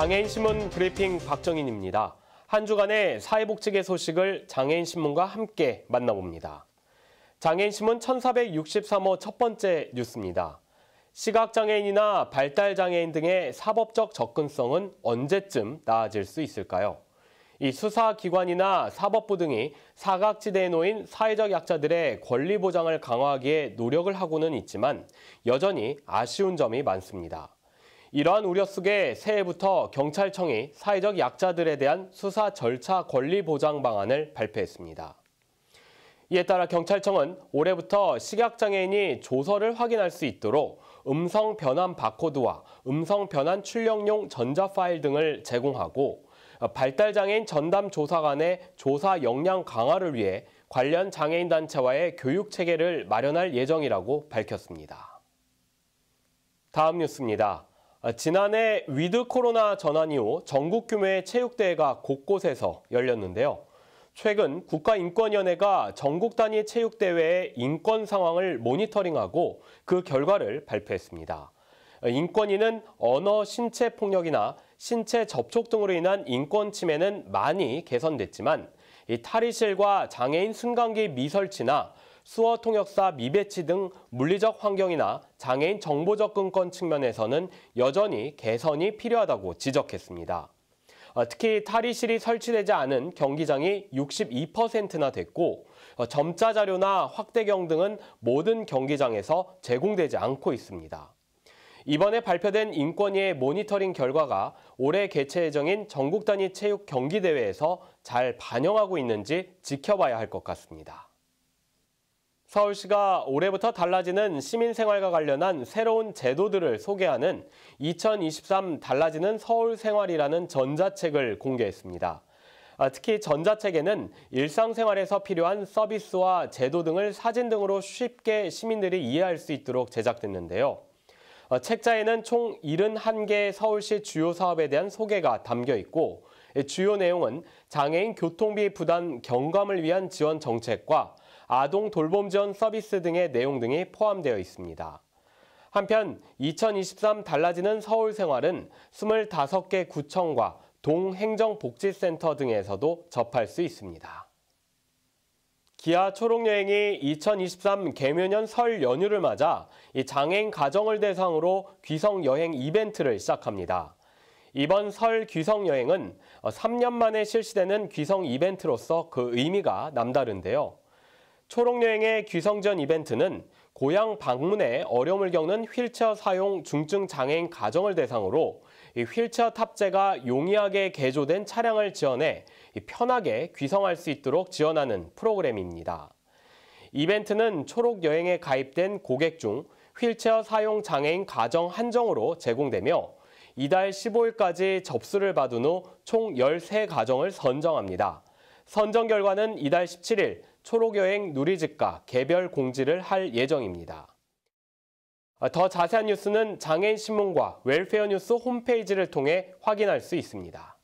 장애인 신문 브리핑 박정인입니다. 한 주간의 사회복지계 소식을 장애인 신문과 함께 만나봅니다. 장애인 신문 1463호 첫 번째 뉴스입니다. 시각장애인이나 발달장애인 등의 사법적 접근성은 언제쯤 나아질 수 있을까요? 이 수사기관이나 사법부 등이 사각지대에 놓인 사회적 약자들의 권리 보장을 강화하기에 노력을 하고는 있지만 여전히 아쉬운 점이 많습니다. 이러한 우려 속에 새해부터 경찰청이 사회적 약자들에 대한 수사 절차 권리 보장 방안을 발표했습니다. 이에 따라 경찰청은 올해부터 식약장애인이 조서를 확인할 수 있도록 음성 변환 바코드와 음성 변환 출력용 전자 파일 등을 제공하고 발달장애인 전담 조사관의 조사 역량 강화를 위해 관련 장애인 단체와의 교육 체계를 마련할 예정이라고 밝혔습니다. 다음 뉴스입니다. 아, 지난해 위드 코로나 전환 이후 전국 규모의 체육대회가 곳곳에서 열렸는데요. 최근 국가인권위원회가 전국 단위 체육대회의 인권 상황을 모니터링하고 그 결과를 발표했습니다. 인권위는 언어 신체 폭력이나 신체 접촉 등으로 인한 인권 침해는 많이 개선됐지만 탈의실과 장애인 순간기 미설치나 수어 통역사 미배치 등 물리적 환경이나 장애인 정보 접근권 측면에서는 여전히 개선이 필요하다고 지적했습니다. 어, 특히 탈의실이 설치되지 않은 경기장이 62%나 됐고 어, 점자 자료나 확대경 등은 모든 경기장에서 제공되지 않고 있습니다. 이번에 발표된 인권위의 모니터링 결과가 올해 개최 예정인 전국 단위 체육 경기 대회에서 잘 반영하고 있는지 지켜봐야 할 것 같습니다. 서울시가 올해부터 달라지는 시민생활과 관련한 새로운 제도들을 소개하는 2023 달라지는 서울생활이라는 전자책을 공개했습니다. 아, 특히 전자책에는 일상생활에서 필요한 서비스와 제도 등을 사진 등으로 쉽게 시민들이 이해할 수 있도록 제작됐는데요. 아, 책자에는 총 71개의 서울시 주요 사업에 대한 소개가 담겨 있고 주요 내용은 장애인 교통비 부담 경감을 위한 지원 정책과 아동 돌봄 지원 서비스 등의 내용 등이 포함되어 있습니다. 한편 2023 달라지는 서울 생활은 25개 구청과 동행정복지센터 등에서도 접할 수 있습니다. 기아 초록여행이 2023 개묘년 설 연휴를 맞아 장애인 가정을 대상으로 귀성 여행 이벤트를 시작합니다. 이번 설 귀성 여행은 3년 만에 실시되는 귀성 이벤트로서 그 의미가 남다른데요. 초록여행의 귀성전 이벤트는 고향 방문에 어려움을 겪는 휠체어 사용 중증 장애인 가정을 대상으로 휠체어 탑재가 용이하게 개조된 차량을 지원해 편하게 귀성할 수 있도록 지원하는 프로그램입니다. 이벤트는 초록여행에 가입된 고객 중 휠체어 사용 장애인 가정 한정으로 제공되며 이달 15일까지 접수를 받은 후 총 13가정을 선정합니다. 선정 결과는 이달 17일 초록여행 누리집과 개별 공지를 할 예정입니다. 아, 더 자세한 뉴스는 장애인신문과 웰페어뉴스 홈페이지를 통해 확인할 수 있습니다.